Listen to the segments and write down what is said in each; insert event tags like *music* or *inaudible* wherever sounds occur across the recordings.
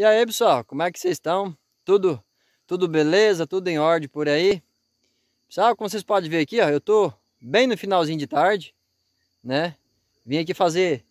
E aí, pessoal, como é que vocês estão? Tudo tudo beleza? Tudo em ordem por aí? Pessoal, como vocês podem ver aqui, ó, eu tô bem no finalzinho de tarde, né? Vim aqui fazer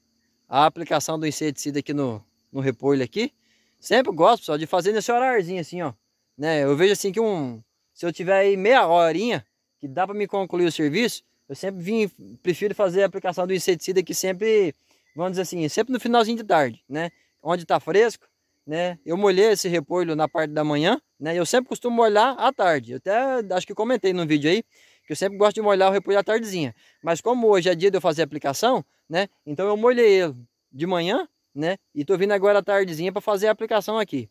a aplicação do inseticida aqui no, no repolho aqui. Sempre gosto, pessoal, de fazer nesse horarzinho assim, ó. Né? Eu vejo assim que um... Se eu tiver aí meia horinha, que dá para me concluir o serviço, eu sempre vim, prefiro fazer a aplicação do inseticida aqui sempre, vamos dizer assim, sempre no finalzinho de tarde, né? Onde tá fresco, né? Eu molhei esse repolho na parte da manhã, né? Eu sempre costumo molhar à tarde. Eu até acho que comentei no vídeo aí que eu sempre gosto de molhar o repolho à tardezinha. Mas como hoje é dia de eu fazer a aplicação, né? Então eu molhei ele de manhã, né? E tô vindo agora à tardezinha para fazer a aplicação aqui.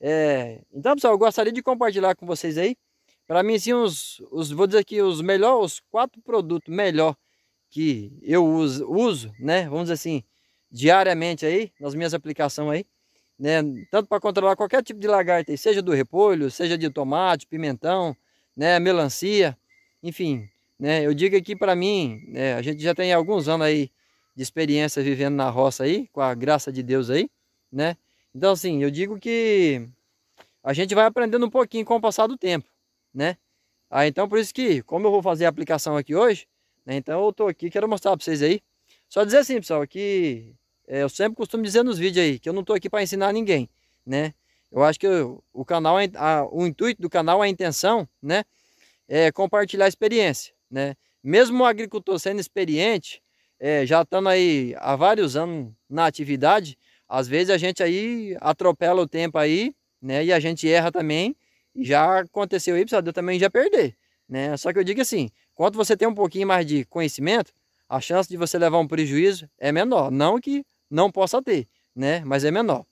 É... Então, pessoal, eu gostaria de compartilhar com vocês aí. Para mim, sim, os, os, vou dizer aqui, os melhores, os quatro produtos melhor que eu uso, uso, né? Vamos dizer assim, diariamente aí, nas minhas aplicações aí né? Tanto para controlar qualquer tipo de lagarta, seja do repolho, seja de tomate, pimentão, né? Melancia, enfim, né? Eu digo aqui para mim, né? a gente já tem alguns anos aí de experiência vivendo na roça aí, com a graça de Deus aí, né? Então, assim, eu digo que a gente vai aprendendo um pouquinho com o passar do tempo, né? Ah, então por isso que, como eu vou fazer a aplicação aqui hoje, né? Então eu tô aqui, quero mostrar para vocês aí. Só dizer assim, pessoal, que é, eu sempre costumo dizer nos vídeos aí que eu não estou aqui para ensinar ninguém, né? Eu acho que o canal, a, o intuito do canal, a intenção, né? É compartilhar experiência, né? Mesmo o agricultor sendo experiente, é, já estando aí há vários anos na atividade, às vezes a gente aí atropela o tempo aí, né? E a gente erra também. já aconteceu aí, precisa eu também já perder, né? Só que eu digo assim, quando você tem um pouquinho mais de conhecimento, a chance de você levar um prejuízo é menor. Não que não possa ter, né? Mas é menor.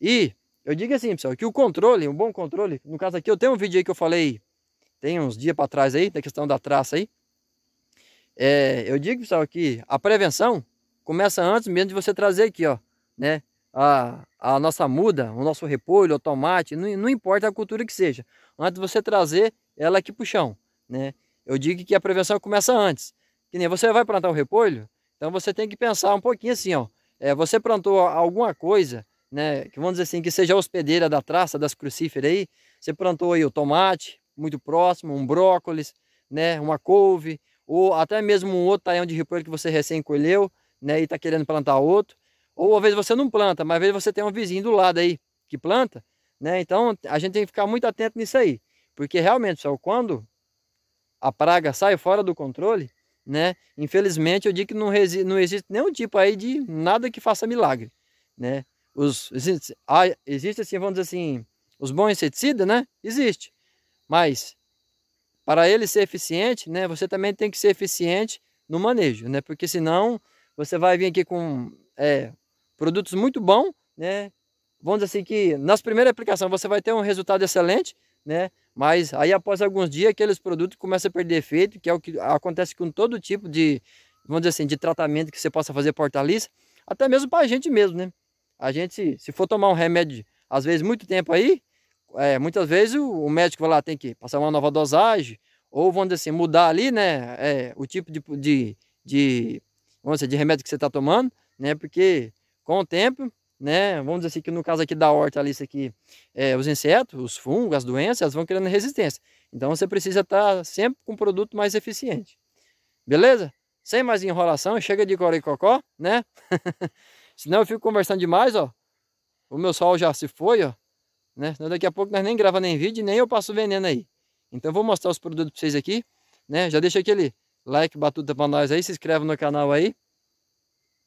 E eu digo assim, pessoal, que o controle, um bom controle, no caso aqui eu tenho um vídeo aí que eu falei, tem uns dias para trás aí, da questão da traça aí. É, eu digo, pessoal, que a prevenção começa antes mesmo de você trazer aqui, ó, né? A, a nossa muda, o nosso repolho, o tomate, não, não importa a cultura que seja. Antes de você trazer ela aqui para o chão, né? Eu digo que a prevenção começa antes. Que nem você vai plantar um repolho, então você tem que pensar um pouquinho assim, ó é, você plantou alguma coisa, né, que vamos dizer assim, que seja hospedeira da traça, das crucíferas aí, você plantou aí o tomate, muito próximo, um brócolis, né, uma couve, ou até mesmo um outro taião de repolho que você recém colheu, né, e está querendo plantar outro. Ou às vezes você não planta, mas às vezes você tem um vizinho do lado aí que planta, né? Então a gente tem que ficar muito atento nisso aí, porque realmente, pessoal, quando a praga sai fora do controle, né? Infelizmente, eu digo que não, não existe nenhum tipo aí de nada que faça milagre, né? Os, existe, ah, existe assim, vamos dizer assim, os bons inseticidas, né? Existe. Mas para ele ser eficiente, né, você também tem que ser eficiente no manejo, né? Porque senão você vai vir aqui com é, produtos muito bons, né? Vamos dizer assim que nas primeiras aplicações você vai ter um resultado excelente, né? Mas aí após alguns dias aqueles produtos começam a perder efeito, que é o que acontece com todo tipo de, vamos dizer assim, de tratamento que você possa fazer por hortaliça, até mesmo para a gente mesmo, né? A gente, se for tomar um remédio, às vezes muito tempo aí, é, muitas vezes o, o, médico vai lá, tem que passar uma nova dosagem, ou vamos dizer assim, mudar ali, né, é, o tipo de, de, de, vamos dizer, de remédio que você está tomando, né, porque com o tempo né? Vamos dizer assim que no caso aqui da horta, ali, isso aqui, é, os insetos, os fungos, as doenças, elas vão criando resistência. Então você precisa estar tá sempre com um produto mais eficiente. Beleza? Sem mais enrolação, chega de coricocó, né? *laughs* Senão eu fico conversando demais, ó. O meu sol já se foi, ó. Né? Senão daqui a pouco nós nem grava nem vídeo, nem eu passo veneno aí. Então eu vou mostrar os produtos para vocês aqui, né? Já deixa aquele like, batuta para nós aí, se inscreve no canal aí.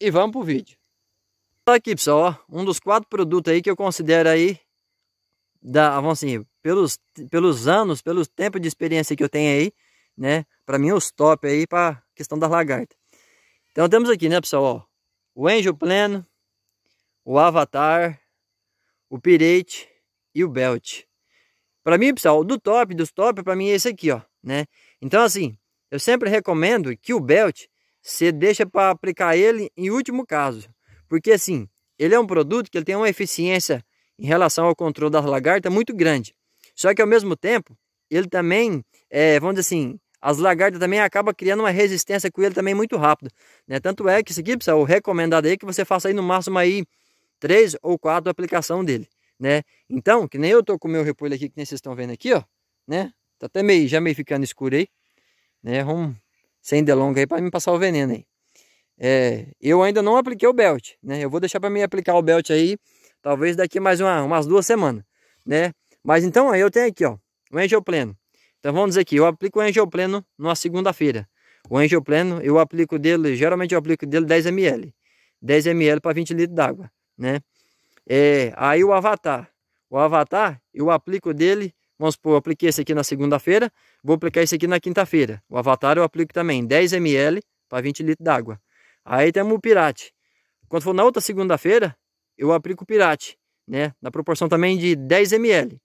E vamos pro vídeo. Tá aqui, pessoal, ó, um dos quatro produtos aí que eu considero aí, da, vamos assim, pelos, pelos anos, pelos tempos de experiência que eu tenho aí, né? Para mim, é os top aí para questão das lagartas. Então, temos aqui, né, pessoal, ó, o Angel Pleno, o Avatar, o Pirate e o Belt. Para mim, pessoal, do top, dos top, para mim é esse aqui, ó, né? Então, assim, eu sempre recomendo que o Belt você deixa para aplicar ele em último caso, porque assim, ele é um produto que ele tem uma eficiência em relação ao controle das lagartas muito grande. Só que ao mesmo tempo, ele também, é, vamos dizer assim, as lagartas também acabam criando uma resistência com ele também muito rápido. Né? Tanto é que isso aqui, pessoal, o recomendado aí é que você faça aí no máximo aí três ou quatro aplicações dele. Né? Então, que nem eu tô com o meu repolho aqui, que nem vocês estão vendo aqui, ó, né? Tá até meio, já meio ficando escuro aí, né? Vamos, sem delonga aí para me passar o veneno aí. É, eu ainda não apliquei o belt, né? Eu vou deixar para mim aplicar o belt aí, talvez daqui mais uma, umas duas semanas, né? Mas então aí eu tenho aqui, ó, o Pleno. Então vamos dizer aqui, eu aplico o Angel Pleno numa segunda-feira. O Angel Pleno eu aplico dele, geralmente eu aplico dele 10 ml. 10 ml para 20 litros d'água, né? É, aí o avatar. O avatar, eu aplico dele, vamos supor, eu apliquei esse aqui na segunda-feira, vou aplicar esse aqui na quinta-feira. O avatar eu aplico também 10 ml para 20 litros d'água. Aí temos o pirate. Quando for na outra segunda-feira, eu aplico o pirate, né? Na proporção também de 10 ml.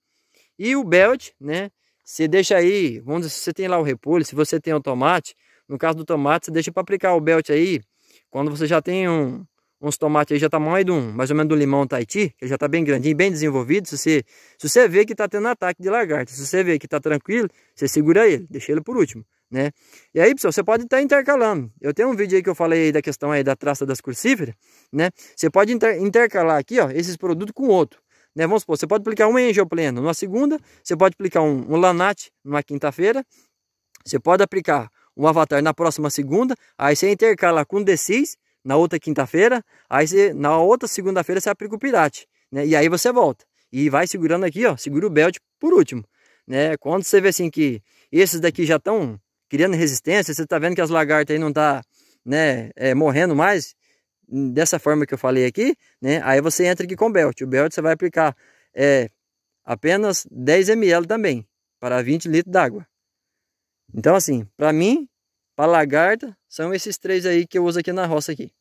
E o belt, né? Você deixa aí, vamos dizer, se você tem lá o repolho, se você tem o tomate, no caso do tomate, você deixa para aplicar o belt aí, quando você já tem um, uns tomates aí já tamanho tá de um, mais ou menos do limão Tahiti, que já tá bem grandinho, bem desenvolvido, se você, se você vê que tá tendo ataque de lagarta, se você vê que tá tranquilo, você segura ele, deixa ele por último né? E aí, pessoal, você pode estar intercalando. Eu tenho um vídeo aí que eu falei da questão aí da traça das crucíferas, né? Você pode intercalar aqui, ó, esses produtos com outro. Né? Vamos supor, você pode aplicar um pleno numa segunda, você pode aplicar um, um lanate numa quinta-feira, você pode aplicar um avatar na próxima segunda, aí você intercala com D6 na outra quinta-feira, aí você, na outra segunda-feira você aplica o pirate, né? E aí você volta. E vai segurando aqui, ó, segura o belt por último, né? Quando você vê assim que esses daqui já estão criando resistência, você está vendo que as lagartas aí não tá, né, é, morrendo mais, hum, dessa forma que eu falei aqui, né, aí você entra aqui com o belt. O belt você vai aplicar é, apenas 10 ml também, para 20 litros d'água. Então assim, para mim, para lagarta, são esses três aí que eu uso aqui na roça aqui.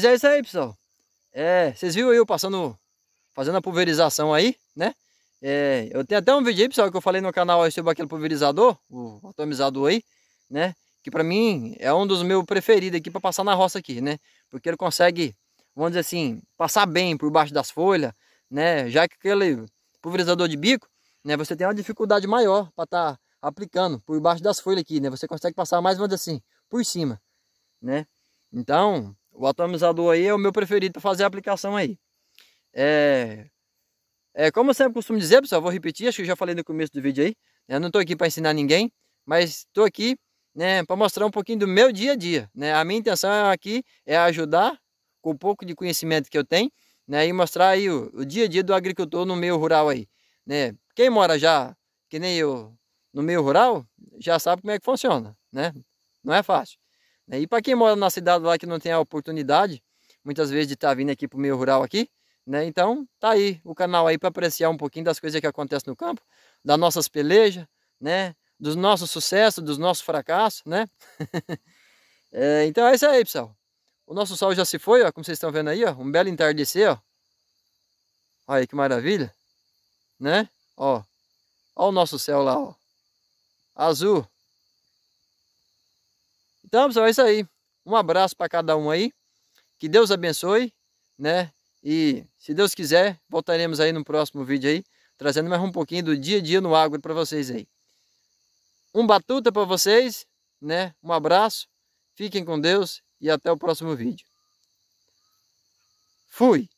Mas é isso aí, pessoal. É, vocês viram aí eu passando, fazendo a pulverização aí, né? É, eu tenho até um vídeo aí, pessoal, que eu falei no canal sobre aquele pulverizador, o atomizador aí, né? Que pra mim é um dos meus preferidos aqui pra passar na roça aqui, né? Porque ele consegue, vamos dizer assim, passar bem por baixo das folhas, né? Já que aquele pulverizador de bico, né? Você tem uma dificuldade maior pra estar tá aplicando por baixo das folhas aqui, né? Você consegue passar mais, vamos dizer assim, por cima, né? Então, o atomizador aí é o meu preferido para fazer a aplicação aí. É, é, como eu sempre costumo dizer, pessoal, vou repetir, acho que eu já falei no começo do vídeo aí. Né, eu não estou aqui para ensinar ninguém, mas estou aqui né, para mostrar um pouquinho do meu dia a dia. Né? A minha intenção aqui é ajudar com o pouco de conhecimento que eu tenho né, e mostrar aí o, o dia a dia do agricultor no meio rural aí. Né? Quem mora já, que nem eu, no meio rural, já sabe como é que funciona. Né? Não é fácil. Né? E para quem mora na cidade lá que não tem a oportunidade, muitas vezes de estar tá vindo aqui para o meio rural aqui, né? Então tá aí o canal aí para apreciar um pouquinho das coisas que acontecem no campo, das nossas pelejas, né? Dos nossos sucessos, dos nossos fracassos, né? *laughs* é, então é isso aí, pessoal. O nosso sol já se foi, ó, como vocês estão vendo aí, ó, um belo entardecer, ó. Olha que maravilha, né? Ó, ó o nosso céu lá, ó. Azul. Então, pessoal, é isso aí. Um abraço para cada um aí. Que Deus abençoe, né? E se Deus quiser, voltaremos aí no próximo vídeo aí, trazendo mais um pouquinho do dia a dia no agro para vocês aí. Um batuta para vocês, né? Um abraço. Fiquem com Deus e até o próximo vídeo. Fui!